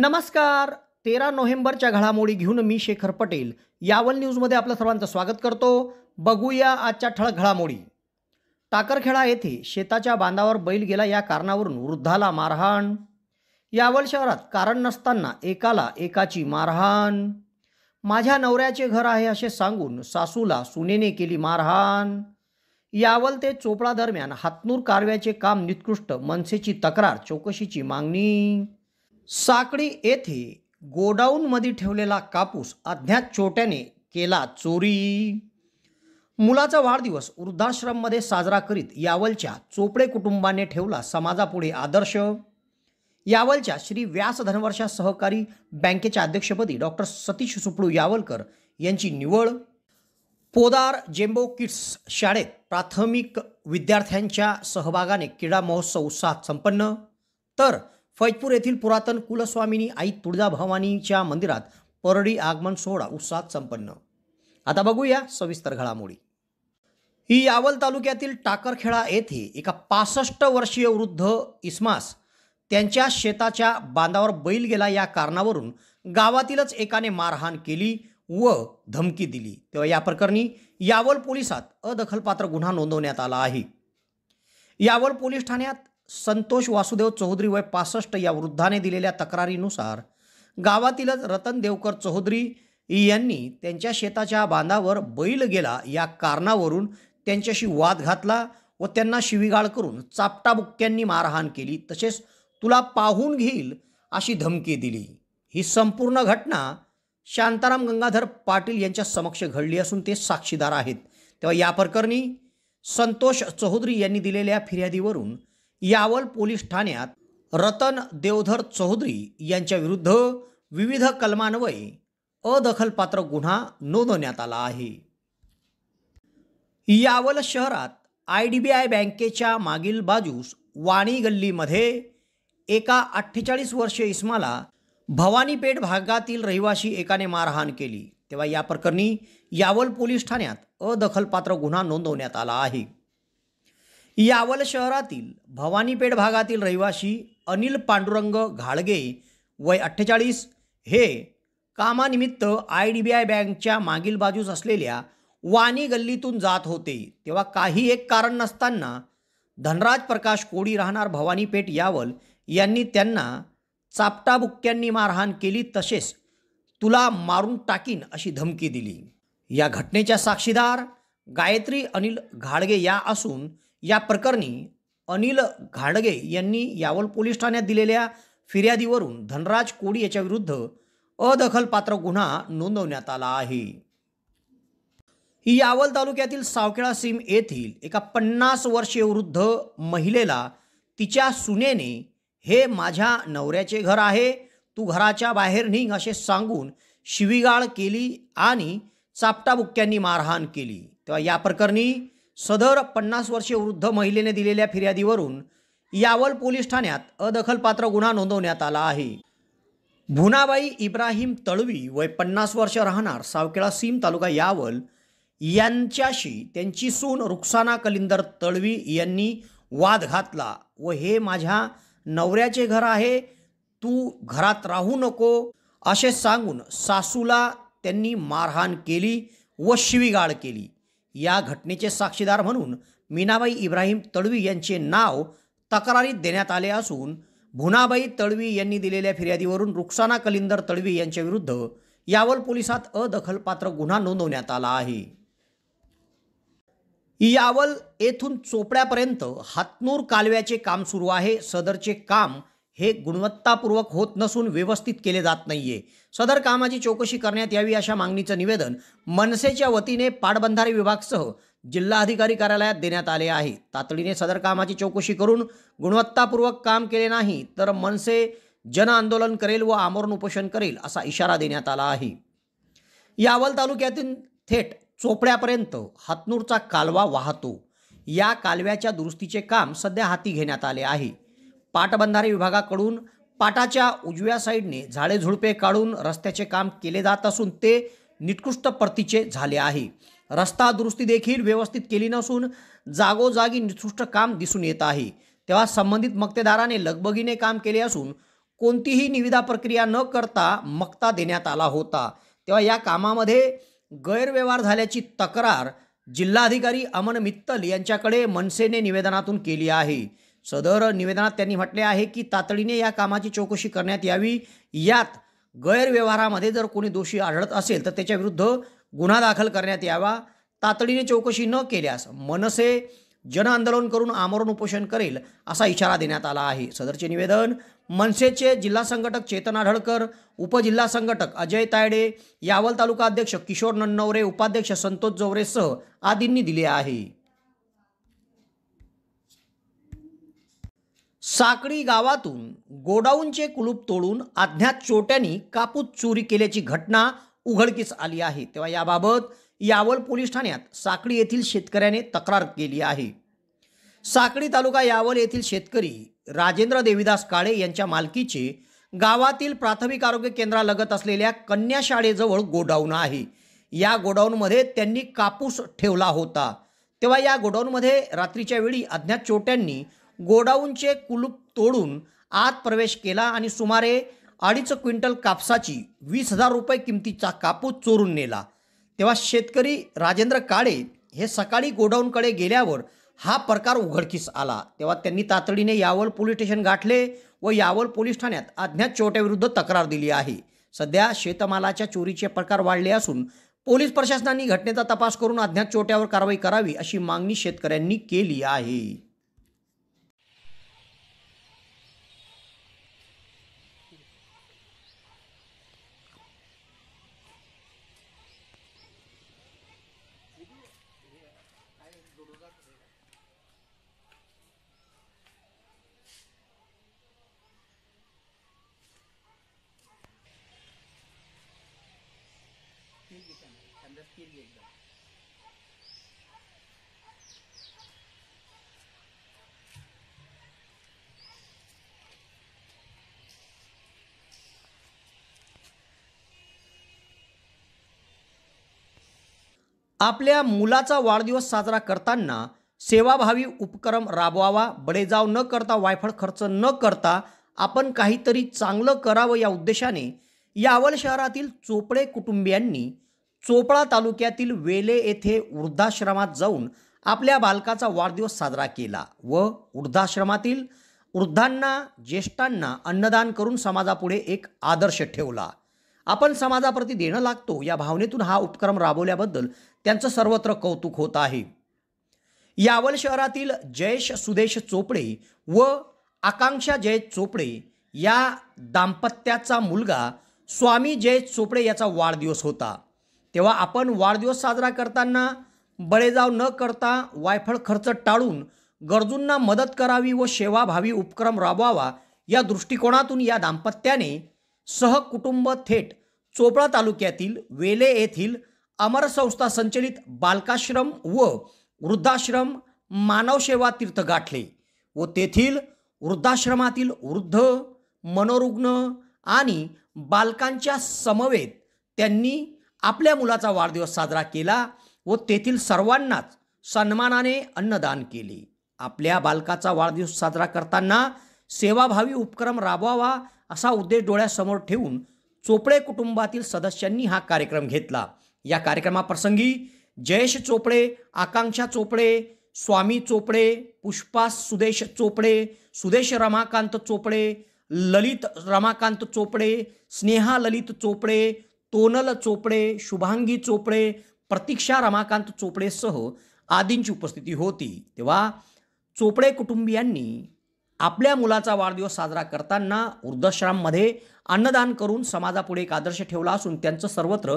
नमस्कार तेरा नोव्हेंबरच्या घडामोडी घेऊन मी शेखर पटेल यावल न्यूजमध्ये आपलं सर्वांचं स्वागत करतो बघूया आजच्या ठळक घडामोडी टाकरखेडा येथे शेताच्या बांधावर बैल गेला या कारणावरून वृद्धाला मारहाण यावल शहरात कारण नसताना एकाला एकाची मारहाण माझ्या नवऱ्याचे घर आहे असे सांगून सासूला सुनेने केली मारहाण यावल ते चोपडा दरम्यान हातनूर कारव्याचे काम निकृष्ट मनसेची तक्रार चौकशीची मागणी साकळी येथे गोडाऊनमध्ये ठेवलेला कापूस अज्ञात चोट्याने केला चोरी मुलाचा वाढदिवस वृद्धाश्रममध्ये साजरा करीत यावलच्या चोपडे कुटुंबाने ठेवला समाजापुढे आदर्श यावलच्या श्री व्यास धनवर्षा सहकारी बँकेच्या अध्यक्षपदी डॉक्टर सतीश सुपळू यावलकर यांची निवड पोदार जेम्बो किड्स शाळेत प्राथमिक विद्यार्थ्यांच्या सहभागाने क्रीडा महोत्सव उत्साहात संपन्न तर फैजपूर येथील पुरातन कुलस्वामिनी आई तुळजाभवानीच्या मंदिरात परडी आगमन सोहळा उत्साहात संपन्न आता बघूया सविस्तर घडामोडी ही यावल तालुक्यातील टाकरखेडा येथे एका पासष्ट वर्षीय वृद्ध इस्मास त्यांच्या शेताच्या बांधावर बैल गेला या कारणावरून गावातीलच एकाने मारहाण केली व धमकी दिली तेव्हा या प्रकरणी यावल पोलिसात अदखलपात्र गुन्हा नोंदवण्यात आला आहे यावल पोलीस ठाण्यात संतोष वासुदेव चौधरी वय पासष्ट या वृद्धाने दिलेल्या तक्रारीनुसार गावातीलच रतन देवकर चौधरी यांनी त्यांच्या शेताच्या बांधावर बैल गेला या कारणावरून त्यांच्याशी वाद घातला व त्यांना शिवीगाळ करून चापटाबुक्क्यांनी मारहाण केली तसेच तुला पाहून घेईल अशी धमकी दिली ही संपूर्ण घटना शांताराम गंगाधर पाटील यांच्या समक्ष घडली असून ते साक्षीदार आहेत तेव्हा या प्रकरणी संतोष चौधरी यांनी दिलेल्या फिर्यादीवरून यावल पोलीस ठाण्यात रतन देवधर चौधरी यांच्याविरुद्ध विविध कलमान्वये अदखलपात्र गुन्हा नोंदवण्यात आला आहे यावल शहरात आय डी बी आय बँकेच्या मागील बाजूस वाणी गल्लीमध्ये एका अठ्ठेचाळीस वर्षीय इस्माला भवानीपेठ भागातील रहिवाशी एकाने मारहाण केली तेव्हा या प्रकरणी यावल पोलीस ठाण्यात अदखलपात्र गुन्हा नोंदवण्यात आला आहे यावल शहरातील भवानीपेठ भागातील रहिवासी अनिल पांडुरंग घाळगे वय अठ्ठेचाळीस हे कामानिमित्त आय डी बी आय बँकच्या मागील बाजूस असलेल्या वाणी गल्लीतून जात होते तेव्हा काही एक कारण नसताना धनराज प्रकाश कोडी राहणार भवानीपेठ यावल यांनी त्यांना चापटाबुक्क्यांनी मारहाण केली तसेच तुला मारून टाकीन अशी धमकी दिली या घटनेच्या साक्षीदार गायत्री अनिल घाडगे या असून या प्रकरणी अनिल घाडगे यांनी यावल पोलीस ठाण्यात दिलेल्या फिर्यादीवरून धनराज कोडी विरुद्ध अदखलपात्र गुन्हा नोंदवण्यात आला आहे ही यावल तालुक्यातील सावखेळा सीम येथील एका पन्नास वर्षीय वृद्ध महिलेला तिच्या सुनेने हे माझ्या नवऱ्याचे घर आहे तू घराच्या बाहेर निघ असे सांगून शिवीगाळ केली आणि चापटाबुक्क्यांनी मारहाण केली तेव्हा या प्रकरणी सदर पन्नास वर्षे वृद्ध महिलेने दिलेल्या फिर्यादीवरून यावल पोलीस ठाण्यात अदखलपात्र गुन्हा नोंदवण्यात आला आहे भुनाबाई इब्राहिम तळवी वय पन्नास वर्ष राहणार सावकेळा सीम तालुका यावल यांच्याशी त्यांची सून रुक्साना कलिंदर तळवी यांनी वाद घातला व हे माझ्या नवऱ्याचे घर आहे तू घरात राहू नको असे सांगून सासूला त्यांनी मारहाण केली व शिवीगाळ केली या घटनेचे साक्षीदार म्हणून मीनाबाई इब्राहिम तळवी यांचे नाव तक्रारीत देण्यात आले असून भुनाबाई तळवी यांनी दिलेल्या फिर्यादीवरून रुक्साना कलिंदर यांच्या विरुद्ध यावल पोलिसात अदखलपात्र गुन्हा नोंदवण्यात आला आहे यावल येथून चोपड्यापर्यंत हातनूर कालव्याचे काम सुरू आहे सदरचे काम हे गुणवत्तापूर्वक होत नसून व्यवस्थित केले जात नाहीये सदर कामाची चौकशी करण्यात यावी अशा मागणीचं निवेदन मनसेच्या वतीने पाटबंधारे विभागसह जिल्हाधिकारी कार्यालयात देण्यात आले आहे तातडीने सदर कामाची चौकशी करून गुणवत्तापूर्वक काम केले नाही तर मनसे जन आंदोलन करेल व आमरण उपोषण करेल असा इशारा देण्यात आला आहे यावल तालुक्यातील थेट चोपड्यापर्यंत हातनूरचा कालवा वाहतो या कालव्याच्या दुरुस्तीचे काम सध्या हाती घेण्यात आले आहे पाटबंधारे विभागाकडून पाटाच्या उजव्या साईडने झाडे झुडपे काढून रस्त्याचे काम केले जात असून ते निकृष्ट प्रतीचे झाले आहे रस्ता दुरुस्ती देखील व्यवस्थित केली नसून जागोजागी निकृष्ट काम दिसून येत आहे तेव्हा संबंधित मक्तेदाराने लगबगीने काम केले असून कोणतीही निविदा प्रक्रिया न करता मक्ता देण्यात आला होता तेव्हा या कामामध्ये गैरव्यवहार झाल्याची तक्रार जिल्हाधिकारी अमन मित्तल यांच्याकडे मनसेने निवेदनातून केली आहे सदर निवेदनात त्यांनी म्हटले आहे की तातडीने या कामाची चौकशी करण्यात यावी यात गैरव्यवहारामध्ये जर कोणी दोषी आढळत असेल तर त्याच्याविरुद्ध गुन्हा दाखल करण्यात यावा तातडीने चौकशी न केल्यास मनसे जनआंदोलन करून आमरण उपोषण करेल असा इशारा देण्यात आला आहे सदरचे निवेदन मनसेचे जिल्हा संघटक चेतन आढळकर उपजिल्हा संघटक अजय तायडे यावल तालुका अध्यक्ष किशोर नन्नवरे उपाध्यक्ष संतोष जोवरेसह आदींनी दिले आहे साकडी गावातून गोडाऊनचे कुलूप तोडून अज्ञात चोट्यांनी कापूस चोरी केल्याची घटना उघडकीस आली आहे तेव्हा याबाबत यावल पोलीस ठाण्यात साकडी येथील शेतकऱ्याने तक्रार केली आहे साकडी तालुका यावल येथील शेतकरी राजेंद्र देविदास काळे यांच्या मालकीचे गावातील प्राथमिक आरोग्य केंद्रालगत असलेल्या कन्या शाळेजवळ गोडाऊन आहे या गोडाऊनमध्ये त्यांनी कापूस ठेवला होता तेव्हा या गोडाऊनमध्ये रात्रीच्या वेळी अज्ञात चोट्यांनी गोडाऊनचे कुलूप तोडून आत प्रवेश केला आणि सुमारे अडीच क्विंटल कापसाची वीस हजार रुपये किमतीचा कापूस चोरून नेला तेव्हा शेतकरी राजेंद्र काळे हे सकाळी गोडाऊनकडे गेल्यावर हा प्रकार उघडकीस आला तेव्हा त्यांनी तातडीने यावल पोलीस स्टेशन गाठले व यावल पोलीस ठाण्यात अज्ञात चोट्याविरुद्ध तक्रार दिली आहे सध्या शेतमालाच्या चोरीचे प्रकार वाढले असून पोलीस प्रशासनाने घटनेचा तपास करून अज्ञात चोट्यावर कारवाई करावी अशी मागणी शेतकऱ्यांनी केली आहे आपल्या मुलाचा वाढदिवस साजरा करताना सेवाभावी उपक्रम राबवावा बडेजाव न करता वायफळ खर्च न करता आपण काहीतरी चांगलं करावं या उद्देशाने यावल शहरातील चोपळे कुटुंबियांनी चोपळा तालुक्यातील वेले येथे वृद्धाश्रमात जाऊन आपल्या बालकाचा वाढदिवस साजरा केला व वृद्धाश्रमातील वृद्धांना ज्येष्ठांना अन्नदान करून समाजापुढे एक आदर्श ठेवला आपण समाजाप्रती देणं लागतो या भावनेतून हा उपक्रम राबवल्याबद्दल त्यांचं सर्वत्र कौतुक होत आहे यावल शहरातील जयेश सुदेश चोपडे व आकांक्षा जय चोपडे या दाम्पत्याचा मुलगा स्वामी जय चोपडे याचा वाढदिवस होता तेव्हा आपण वाढदिवस साजरा करताना बळेजाव न करता वायफळ खर्च टाळून गरजूंना मदत करावी व सेवाभावी उपक्रम राबवावा या दृष्टिकोनातून या दाम्पत्याने सहकुटुंब थेट चोपडा तालुक्यातील वेले येथील अमर संस्था संचलित बालकाश्रम व वृद्धाश्रम मानवसेवा तीर्थ गाठले व तेथील वृद्धाश्रमातील वृद्ध मनोरुग्ण आणि बालकांच्या समवेत त्यांनी आपल्या मुलाचा वाढदिवस साजरा केला व तेथील सर्वांनाच सन्मानाने अन्नदान केले आपल्या बालकाचा वाढदिवस साजरा करताना सेवाभावी उपक्रम राबवावा असा उद्देश डोळ्यासमोर ठेवून चोपळे कुटुंबातील सदस्यांनी हा कार्यक्रम घेतला या कार्यक्रमाप्रसंगी जयेश चोपडे आकांक्षा चोपडे स्वामी चोपडे पुष्पा सुदेश चोपडे सुदेश रमाकांत चोपडे ललित रमाकांत चोपडे स्नेहा ललित चोपडे तोनल चोपडे शुभांगी चोपडे प्रतीक्षा रमाकांत चोपडेसह आदींची उपस्थिती होती तेव्हा चोपडे कुटुंबियांनी आपल्या मुलाचा वाढदिवस साजरा करताना वृद्धाश्राममध्ये अन्नदान करून समाजापुढे एक आदर्श ठेवला असून त्यांचं सर्वत्र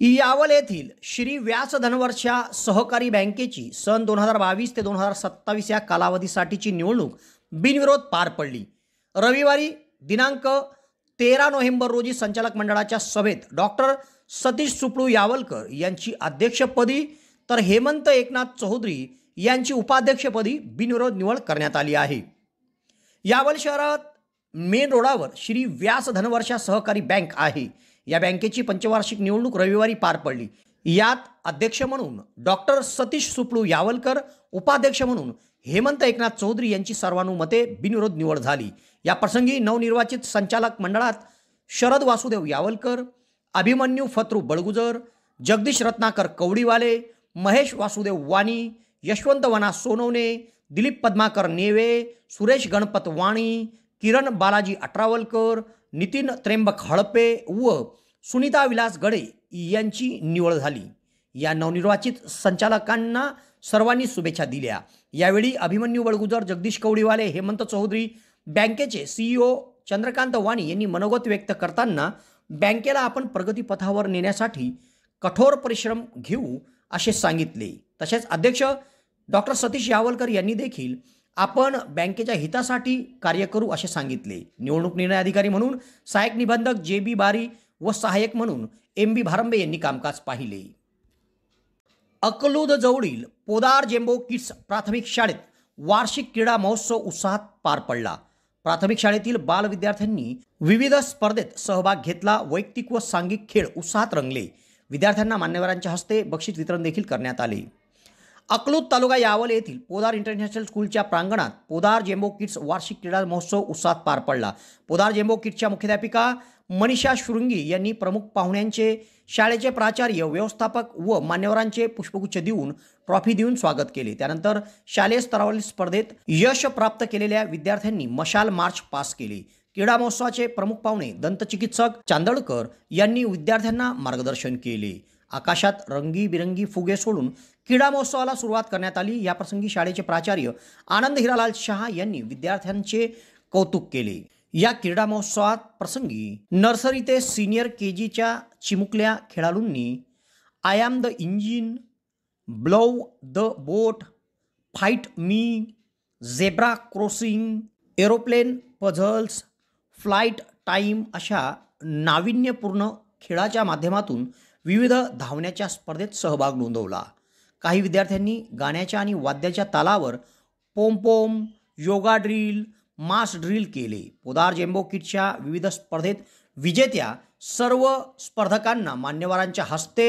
इयावल येथील श्री व्यास धनवर्षा सहकारी बँकेची सन दोन हजार बावीस ते दोन हजार सत्तावीस या कालावधीसाठीची निवडणूक बिनविरोध पार पडली रविवारी दिनांक तेरा नोव्हेंबर रोजी संचालक मंडळाच्या सभेत डॉक्टर सतीश सुपळू यावलकर यांची अध्यक्षपदी तर हेमंत एकनाथ चौधरी यांची उपाध्यक्षपदी बिनविरोध निवड करण्यात आली आहे यावल शहरात मेन रोडावर श्री व्यास धनवर्षा सहकारी बँक आहे या बँकेची पंचवार्षिक निवडणूक रविवारी पार पडली यात अध्यक्ष म्हणून डॉक्टर सतीश सुपळू यावलकर उपाध्यक्ष म्हणून हेमंत एकनाथ चौधरी यांची सर्वानुमते बिनविरोध निवड झाली या प्रसंगी नवनिर्वाचित संचालक मंडळात शरद वासुदेव यावलकर अभिमन्यू फत्रू बळगुजर जगदीश रत्नाकर कवडीवाले महेश वासुदेव वाणी यशवंत वना सोनवणे दिलीप पद्माकर नेवे सुरेश गणपत वाणी किरण बालाजी अटरावलकर नितीन त्र्यंबक हळपे व सुनीता विलास गडे यांची निवड झाली या नवनिर्वाचित संचालकांना सर्वांनी शुभेच्छा दिल्या यावेळी अभिमन्यू बळगुजर जगदीश कवडीवाले हेमंत चौधरी बँकेचे सीईओ e चंद्रकांत वाणी यांनी मनोगत व्यक्त करताना बँकेला आपण प्रगतीपथावर नेण्यासाठी कठोर परिश्रम घेऊ असे सांगितले तसेच अध्यक्ष डॉक्टर सतीश यावलकर यांनी देखील आपण बँकेच्या हितासाठी कार्य करू असे सांगितले निवडणूक निर्णय अधिकारी म्हणून सहाय्यक निबंधक जे बी बारी व सहाय्यक म्हणून एम बी भारंबे यांनी कामकाज पाहिले अकलूद जवळील पोदार जेंबो किड्स प्राथमिक शाळेत वार्षिक क्रीडा महोत्सव उत्साहात पार पडला प्राथमिक शाळेतील बाल विद्यार्थ्यांनी विविध स्पर्धेत सहभाग घेतला वैयक्तिक व सांघिक खेळ उत्साहात रंगले विद्यार्थ्यांना मान्यवरांच्या हस्ते बक्षीस वितरण देखील करण्यात आले अकलूत तालुका यावल येथील पोदार इंटरनॅशनल स्कूलच्या प्रांगणात पोदार जेम्बो किट्स वार्षिक क्रीडा महोत्सव उत्साहात पार पडला पोदार जेम्बो किट्सच्या मुख्याध्यापिका मनीषा शृंगी यांनी प्रमुख पाहुण्यांचे शाळेचे प्राचार्य व्यवस्थापक व मान्यवरांचे पुष्पगुच्छ देऊन ट्रॉफी देऊन स्वागत केले त्यानंतर शालेय स्तरावरील स्पर्धेत यश प्राप्त केलेल्या विद्यार्थ्यांनी मशाल मार्च पास केले क्रीडा महोत्सवाचे प्रमुख पाहुणे दंतचिकित्सक चांदळकर यांनी विद्यार्थ्यांना मार्गदर्शन केले आकाशात रंगीबिरंगी फुगे सोडून क्रीडा महोत्सवाला सुरुवात करण्यात आली याप्रसंगी शाळेचे प्राचार्य आनंद हिरालाल शहा यांनी विद्यार्थ्यांचे कौतुक केले या क्रीडा महोत्सवात प्रसंगी नर्सरी ते सिनियर के जीच्या चिमुकल्या खेळाडूंनी I am the engine blow the boat fight me zebra crossing aeroplane puzzles flight time अशा नाविन्यपूर्ण खेळाच्या माध्यमातून विविध धावण्याच्या स्पर्धेत सहभाग नोंदवला काही विद्यार्थ्यांनी गाण्याच्या आणि वाद्याच्या तालावर pom pom yoga drill mass drill केले पोदार जेम्बो किटच्या विविध स्पर्धेत विजेत्या सर्व स्पर्धकांना मान्यवरांच्या हस्ते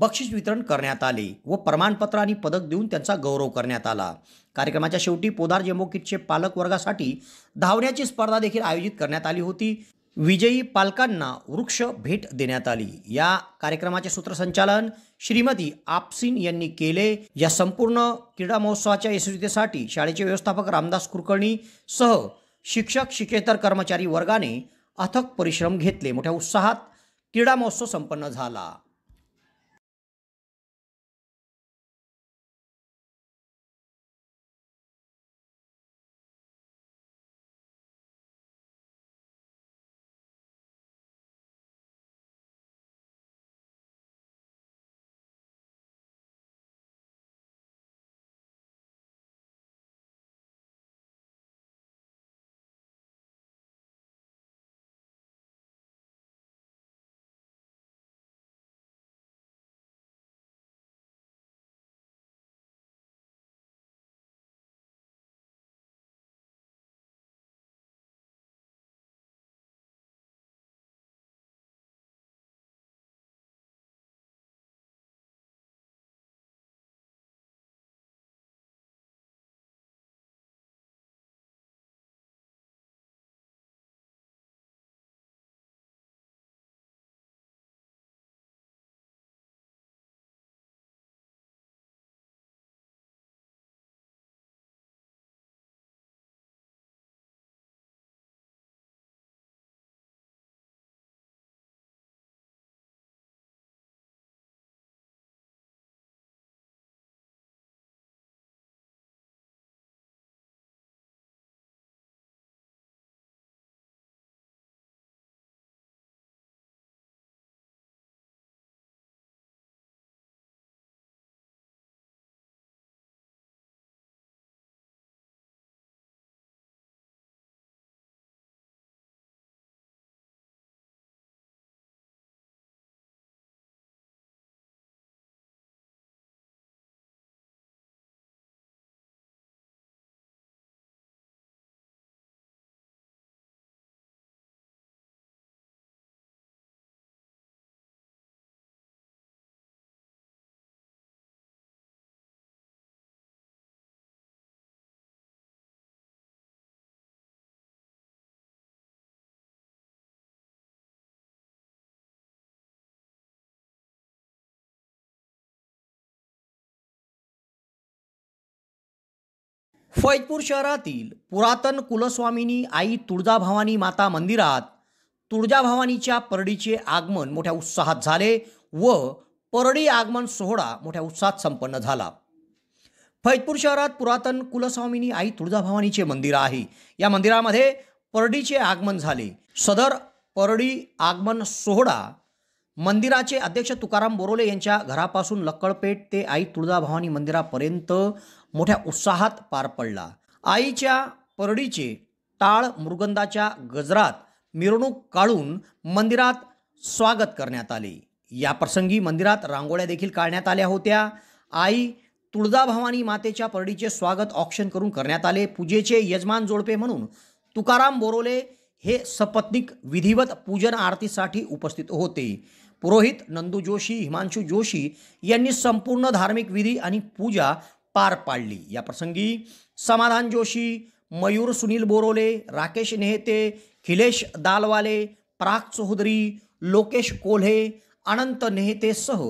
बक्षीस वितरण करण्यात आले व प्रमाणपत्र आणि पदक देऊन त्यांचा गौरव करण्यात आला कार्यक्रमाच्या शेवटी पोदार जेम्बो किटचे पालक वर्गासाठी धावण्याची स्पर्धा देखील आयोजित करण्यात आली होती विजयी पालकांना वृक्ष भेट देण्यात आली या कार्यक्रमाचे सूत्रसंचालन श्रीमती आपसिन यांनी केले या संपूर्ण क्रीडा महोत्सवाच्या यशस्वीतेसाठी शाळेचे व्यवस्थापक रामदास कुलकर्णी सह शिक्षक शिकेतर कर्मचारी वर्गाने अथक परिश्रम घेतले मोठ्या उत्साहात क्रीडा महोत्सव संपन्न झाला फैतपूर शहरातील पुरातन कुलस्वामिनी आई तुळजाभवानी माता मंदिरात तुळजाभवानीच्या परडीचे आगमन मोठ्या उत्साहात झाले व परडी आगमन सोहळा मोठ्या उत्साहात संपन्न झाला फैजपूर शहरात पुरातन कुलस्वामिनी आई तुळजाभवानीचे मंदिर आहे या मंदिरामध्ये परडीचे आगमन झाले सदर परडी आगमन सोहळा मंदिराचे अध्यक्ष तुकाराम बोरोले यांच्या घरापासून लक्कडपेठ ते आई तुळजाभवानी मंदिरापर्यंत मोठ्या उत्साहात पार पडला आईच्या परडीचे टाळ मृगंदाच्या गजरात मिरवणूक काढून मंदिरात स्वागत करण्यात आले या प्रसंगी मंदिरात रांगोळ्या देखील काढण्यात आल्या होत्या आई तुळजाभवानी मातेच्या परडीचे स्वागत ऑक्शन करून करण्यात आले पूजेचे यजमान जोडपे म्हणून तुकाराम बोरोले हे सपत्नीक विधिवत पूजन आरतीसाठी उपस्थित होते पुरोहित नंदू जोशी हिमांशू जोशी यांनी संपूर्ण धार्मिक विधी आणि पूजा पार पाडली या प्रसंगी समाधान जोशी मयूर सुनील बोरोले राकेश नेहते खिलेश दालवाले प्राग चौधरी लोकेश कोल्हे अनंत नेहतेसह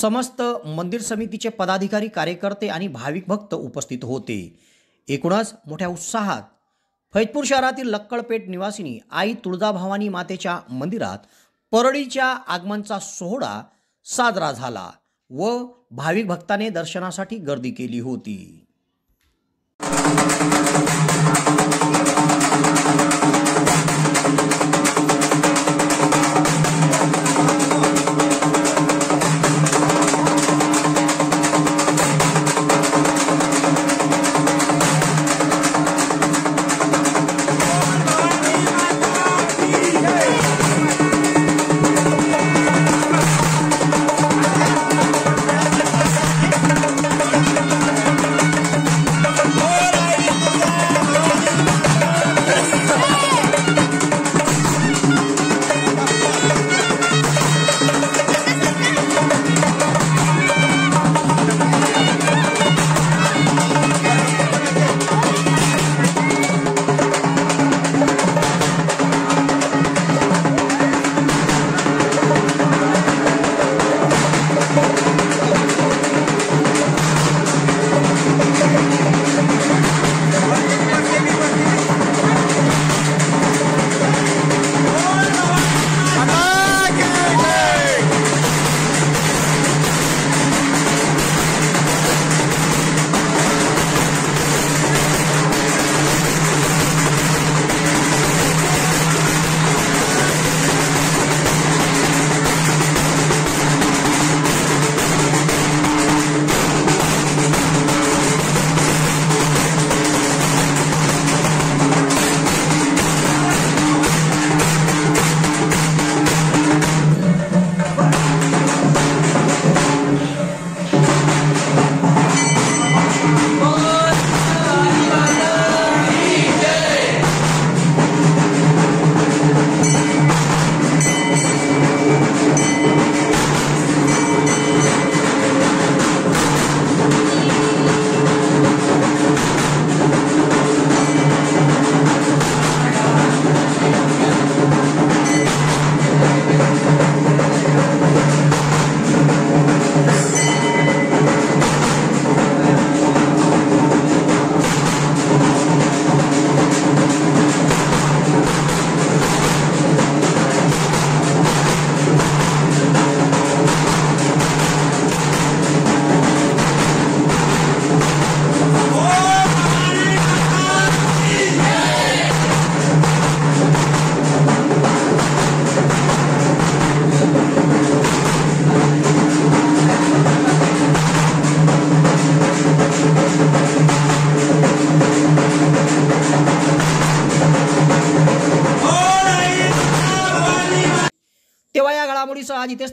समस्त मंदिर समितीचे पदाधिकारी कार्यकर्ते आणि भाविक भक्त उपस्थित होते एकूणच मोठ्या उत्साहात फैजपूर शहरातील लक्कडपेठ निवासिनी आई तुळजाभवानी मातेच्या मंदिरात परळीच्या आगमनचा सोहळा साजरा झाला व भाविक भक्ताने दर्शनासाठी गर्दी केली होती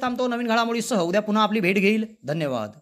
थांबतो नवीन घडामोडीसह उद्या पुन्हा आपली भेट घेईल धन्यवाद